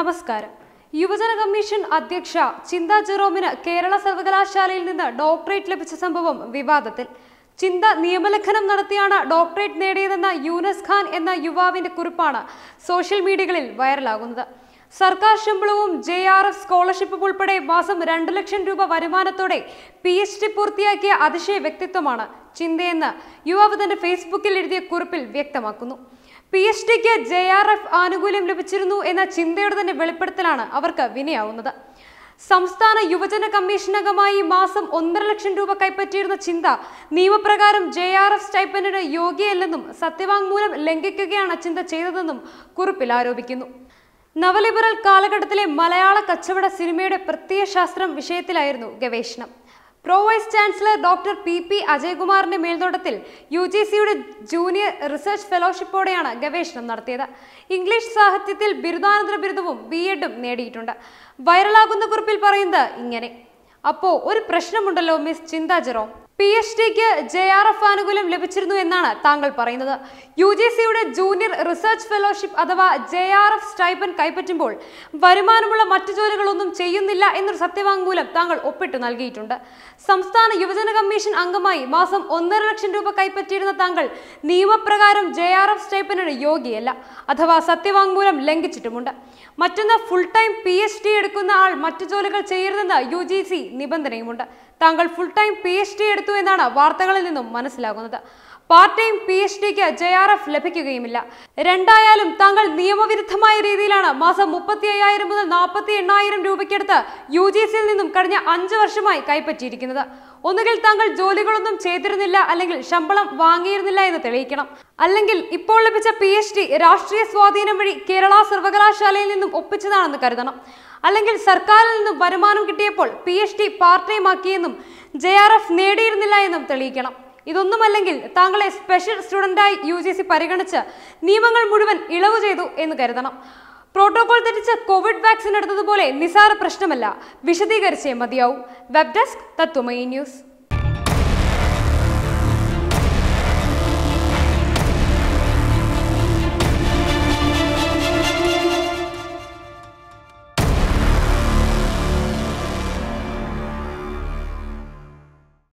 നമസ്കാരം യുവജന കമ്മീഷൻ അധ്യക്ഷ ചിന്ത ജെറോമിന് കേരള സർവകലാശാലയിൽ നിന്ന് ഡോക്ടറേറ്റ് ലഭിച്ച സംഭവം വിവാദത്തിൽ ചിന്ത നിയമലംഘനം നടത്തിയാണ് ഡോക്ടറേറ്റ് നേടിയതെന്ന യൂനസ് ഖാൻ എന്ന യുവാവിന്റെ കുറിപ്പാണ് സോഷ്യൽ മീഡിയകളിൽ വൈറലാകുന്നത് സർക്കാർ ശമ്പളവും ജെ ആർ എഫ് സ്കോളർഷിപ്പും ഉൾപ്പെടെ മാസം രണ്ട് ലക്ഷം രൂപ വരുമാനത്തോടെ പി എച്ച് ഡി പൂർത്തിയാക്കിയ അതിശയ വ്യക്തിത്വമാണ് ചിന്തയെന്ന് യുവാവ് തന്റെ ഫേസ്ബുക്കിൽ എഴുതിയ കുറിപ്പിൽ വ്യക്തമാക്കുന്നു പി എച്ച് ഡിക്ക് ജെ ആർ എഫ് ആനുകൂല്യം ലഭിച്ചിരുന്നു എന്ന ചിന്തയുടെ തന്നെ വെളിപ്പെടുത്തലാണ് അവർക്ക് വിനയാവുന്നത് സംസ്ഥാന യുവജന കമ്മീഷനകമായി മാസം ഒന്നര ലക്ഷം രൂപ കൈപ്പറ്റിയിരുന്ന ചിന്ത നിയമപ്രകാരം ജെ ആർ എഫ് സ്റ്റൈപ്പന്റിന് യോഗ്യയല്ലെന്നും സത്യവാങ്മൂലം ലംഘിക്കുകയാണ് ചിന്ത ചെയ്തതെന്നും കുറിപ്പിൽ ആരോപിക്കുന്നു നവലിബറൽ കാലഘട്ടത്തിലെ മലയാള കച്ചവട സിനിമയുടെ പ്രത്യയശാസ്ത്രം വിഷയത്തിലായിരുന്നു ഗവേഷണം pro vice chancellor doctor P P അജയ്കുമാറിന്റെ മേൽനോട്ടത്തിൽ യു ജി സിയുടെ ജൂനിയർ റിസർച്ച് ഫെലോഷിപ്പോടെയാണ് ഗവേഷണം നടത്തിയത് ഇംഗ്ലീഷ് സാഹിത്യത്തിൽ ബിരുദാനന്തര ബിരുദവും ബി എഡും നേടിയിട്ടുണ്ട് വൈറലാകുന്ന കുറിപ്പിൽ പറയുന്നത് ഇങ്ങനെ അപ്പോൾ ഒരു പ്രശ്നമുണ്ടല്ലോ miss Chintha Jerome P H ഡിക്ക് ജെ ആർ എഫ് ആനുകൂല്യം ലഭിച്ചിരുന്നു എന്നാണ് താങ്കൾ പറയുന്നത് യു ജി സിയുടെ ജൂനിയർ റിസർച്ച് ഫെലോഷിപ്പ് അഥവാ ജെ ആർ എഫ് സ്റ്റൈപ്പൻ കൈപ്പറ്റുമ്പോൾ വരുമാനമുള്ള മറ്റു ജോലികളൊന്നും ചെയ്യുന്നില്ല എന്നൊരു സത്യവാങ്മൂലം താങ്കൾ ഒപ്പിട്ട് നൽകിയിട്ടുണ്ട് സംസ്ഥാന യുവജന കമ്മീഷൻ അംഗമായി മാസം ഒന്നര ലക്ഷം രൂപ കൈപ്പറ്റിയിരുന്ന താങ്കൾ നിയമപ്രകാരം ജെ ആർ എഫ് സ്റ്റൈപ്പനിന് യോഗ്യയല്ല അഥവാ സത്യവാങ്മൂലം ലംഘിച്ചിട്ടുമുണ്ട് മറ്റൊന്ന് full time P H D എടുക്കുന്ന ആൾ മറ്റു ജോലികൾ ചെയ്യരുതെന്ന് യു ജി സി നിബന്ധനയുമുണ്ട് താങ്കൾ full time P H D എടുത്തു എന്നാണ് വാർത്തകളിൽ നിന്നും മനസ്സിലാകുന്നത് പാർട്ട് ടൈം പി എച്ച് ഡിക്ക് ജെ ആർ എഫ് ലഭിക്കുകയുമില്ല രണ്ടായാലും താങ്കൾ നിയമവിരുദ്ധമായ രീതിയിലാണ് മാസം മുപ്പത്തി അയ്യായിരം മുതൽ നാൽപ്പത്തി എണ്ണായിരം രൂപയ്ക്കെടുത്ത് യു ജി സിയിൽ നിന്നും കഴിഞ്ഞ അഞ്ച് വർഷമായി കൈപ്പറ്റിയിരിക്കുന്നത് ഒന്നുകിൽ താങ്കൾ ജോലികളൊന്നും ചെയ്തിരുന്നില്ല അല്ലെങ്കിൽ ശമ്പളം വാങ്ങിയിരുന്നില്ല എന്ന് തെളിയിക്കണം അല്ലെങ്കിൽ ഇപ്പോൾ ലഭിച്ച പി എച്ച് ഡി രാഷ്ട്രീയ സ്വാധീനം വഴി കേരള സർവകലാശാലയിൽ നിന്നും ഒപ്പിച്ചതാണെന്ന് കരുതണം അല്ലെങ്കിൽ സർക്കാരിൽ നിന്നും വരുമാനം കിട്ടിയപ്പോൾ P H D part time ആക്കിയെന്നും ജെ ആർ എഫ് നേടിയിരുന്നില്ല എന്നും തെളിയിക്കണം ഇതൊന്നുമല്ലെങ്കിൽ താങ്കളെ സ്പെഷ്യൽ സ്റ്റുഡൻ്റായി യു ജി സി പരിഗണിച്ച് നിയമങ്ങൾ മുഴുവൻ ഇളവ് ചെയ്തു എന്ന് കരുതണം പ്രോട്ടോകോൾ തിരിച്ച് കോവിഡ് വാക്സിൻ എടുത്തതുപോലെ നിസാര പ്രശ്നമല്ല വിശദീകരിച്ചേ മതിയാവും വെബ് ഡെസ്ക് തത്വമയി ന്യൂസ്